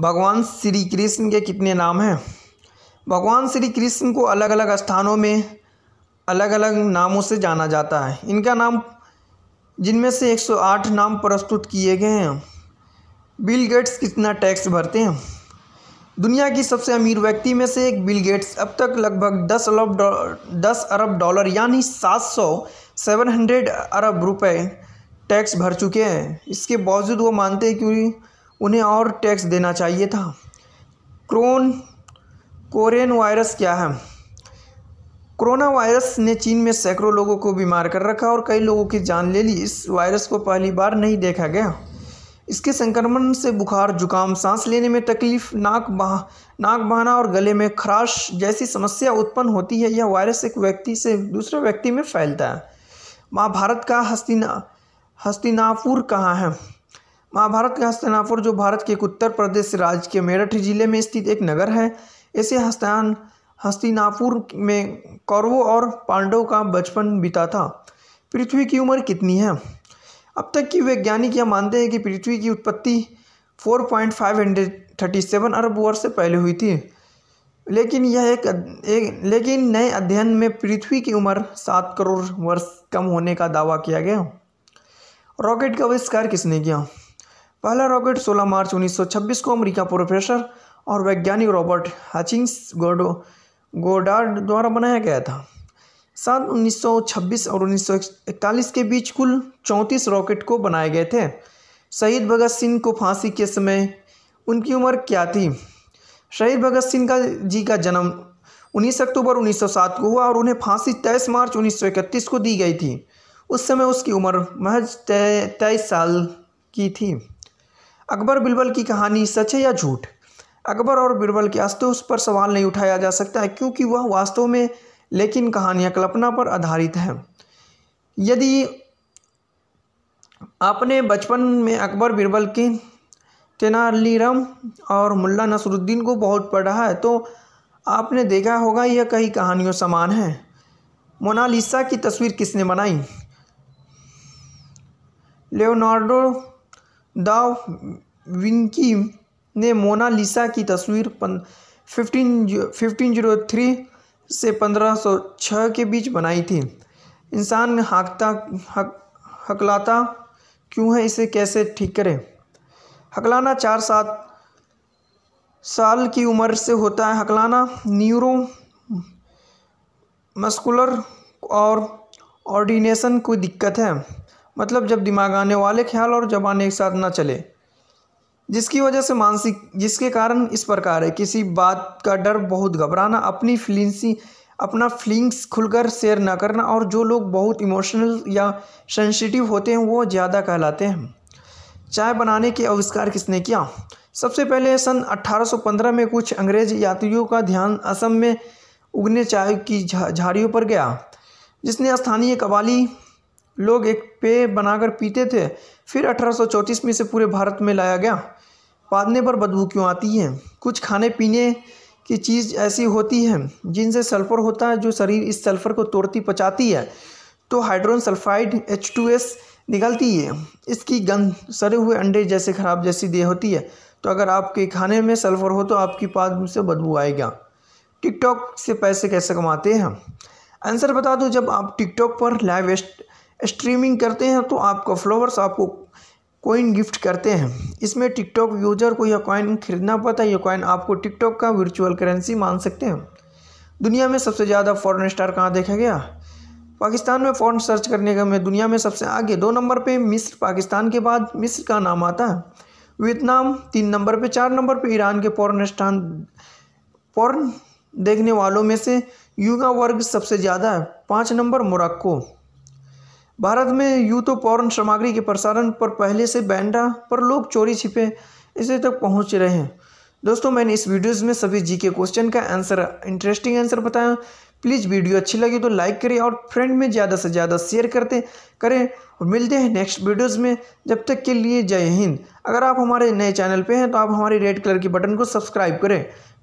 भगवान श्री कृष्ण के कितने नाम हैं भगवान श्री कृष्ण को अलग अलग स्थानों में अलग अलग नामों से जाना जाता है इनका नाम जिनमें से 108 नाम प्रस्तुत किए गए हैं बिल गेट्स कितना टैक्स भरते हैं दुनिया की सबसे अमीर व्यक्ति में से एक बिल गेट्स अब तक लगभग दस अरब दस अरब डॉलर यानी सात सौ सेवन हंड्रेड अरब रुपए टैक्स भर चुके हैं इसके बावजूद वो मानते हैं कि उन्हें और टैक्स देना चाहिए था क्रोन कोरेन वायरस क्या है कोरोना वायरस ने चीन में सैकड़ों लोगों को बीमार कर रखा और कई लोगों की जान ले ली इस वायरस को पहली बार नहीं देखा गया इसके संक्रमण से बुखार जुकाम सांस लेने में तकलीफ नाक बहा नाक बहाना और गले में खराश जैसी समस्या उत्पन्न होती है यह वायरस एक व्यक्ति से दूसरे व्यक्ति में फैलता है महाभारत का हस्तिना हस्तिनापुर कहाँ है महाभारत के हस्तनापुर जो भारत के उत्तर प्रदेश राज्य के मेरठ जिले में स्थित एक नगर है इसे हस्तान हस्तिनापुर में कौरवों और पांडवों का बचपन बीता था पृथ्वी की उम्र कितनी है अब तक की वैज्ञानिक यह मानते हैं कि पृथ्वी की उत्पत्ति four point five hundred thirty seven अरब वर्ष से पहले हुई थी लेकिन यह एक, एक लेकिन नए अध्ययन में पृथ्वी की उम्र सात करोड़ वर्ष कम होने का दावा किया गया रॉकेट का आविष्कार किसने किया पहला रॉकेट 16 मार्च 1926 को अमेरिका प्रोफेसर और वैज्ञानिक रॉबर्ट हचिंग्स गोडो गोडार्ड द्वारा बनाया गया था साल 1926 और 1941 के बीच कुल 34 रॉकेट को बनाए गए थे शहीद भगत सिंह को फांसी के समय उनकी उम्र क्या थी शहीद भगत सिंह का जी का जन्म 19 अक्टूबर 1907 को हुआ और उन्हें फांसी 23 मार्च 1931 को दी गई थी उस समय उसकी उम्र महज तेईस साल की थी अकबर बिरबल की कहानी सच है या झूठ अकबर और बिरबल के अस्तित्व पर सवाल नहीं उठाया जा सकता है क्योंकि वह वास्तव में लेकिन कहानियाँ कल्पना पर आधारित हैं यदि आपने बचपन में अकबर बिरबल के तेनालीराम और मुल्ला नसरुद्दीन को बहुत पढ़ा है तो आपने देखा होगा यह कई कहानियों समान है मोनालिसा की तस्वीर किसने बनाई लियोनार्डो दा विंकी ने लिसा की तस्वीर फिफ्टीन फिफ्टीन जीरो थ्री से पंद्रह सौ छः के बीच बनाई थी इंसान हाकता हक हकलाता क्यों है इसे कैसे ठीक करें हकलाना चार सात साल की उम्र से होता है हकलाना न्यूरो मस्कुलर और ऑर्डिनेशन कोई दिक्कत है मतलब जब दिमाग आने वाले ख्याल और जबान एक साथ ना चले जिसकी वजह से मानसिक जिसके कारण इस प्रकार है किसी बात का डर बहुत घबराना अपनी फीलिंगसी अपना फीलिंग्स खुलकर शेयर ना करना और जो लोग बहुत इमोशनल या सेंसिटिव होते हैं वो ज़्यादा कहलाते हैं चाय बनाने के आविष्कार किसने किया सबसे पहले सन 1815 में कुछ अंग्रेज यात्रियों का ध्यान असम में उगने चाय की झाड़ियों पर गया जिसने स्थानीय कवाली लोग एक पेय बनाकर पीते थे फिर अठारह में इसे पूरे भारत में लाया गया पादने पर बदबू क्यों आती है कुछ खाने पीने की चीज़ ऐसी होती है जिनसे सल्फ़र होता है जो शरीर इस सल्फ़र को तोड़ती पचाती है तो hydrogen sulphide H two S निकलती है इसकी गंध सड़े हुए अंडे जैसे खराब जैसी दे होती है तो अगर आपके खाने में सल्फ़र हो तो आपकी पाद से बदबू आएगा टिकटॉक से पैसे कैसे कमाते हैं आंसर बता दो जब आप टिकटॉक पर लाइव स्ट्रीमिंग करते हैं तो आपका फ्लोवर्स आपको कोइन गिफ्ट करते हैं इसमें टिकटॉक यूजर को यह कॉइन खरीदना पड़ता है यह कॉइन आपको टिकटॉक का वर्चुअल करेंसी मान सकते हैं दुनिया में सबसे ज़्यादा फॉरेन स्टार कहाँ देखा गया पाकिस्तान में फॉरन सर्च करने का में दुनिया में सबसे आगे दो नंबर पे मिस्र पाकिस्तान के बाद मिस्र का नाम आता है वियतनाम तीन नंबर पे चार नंबर पे ईरान के फॉरन स्टान फॉरन देखने वालों में से युवा वर्ग सबसे ज़्यादा है पाँच नंबर मोरक्को भारत में यूँ तो पौरण सामग्री के प्रसारण पर पहले से बैन रहा पर लोग चोरी छिपे इसे तक पहुँच रहे हैं दोस्तों मैंने इस वीडियोज़ में सभी जी के क्वेश्चन का आंसर इंटरेस्टिंग आंसर बताया प्लीज़ वीडियो अच्छी लगी तो लाइक करें और फ्रेंड में ज़्यादा से ज़्यादा शेयर करते करें और मिलते हैं नेक्स्ट वीडियोज़ में जब तक के लिए जय हिंद अगर आप हमारे नए चैनल पे हैं तो आप हमारे रेड कलर के बटन को सब्सक्राइब करें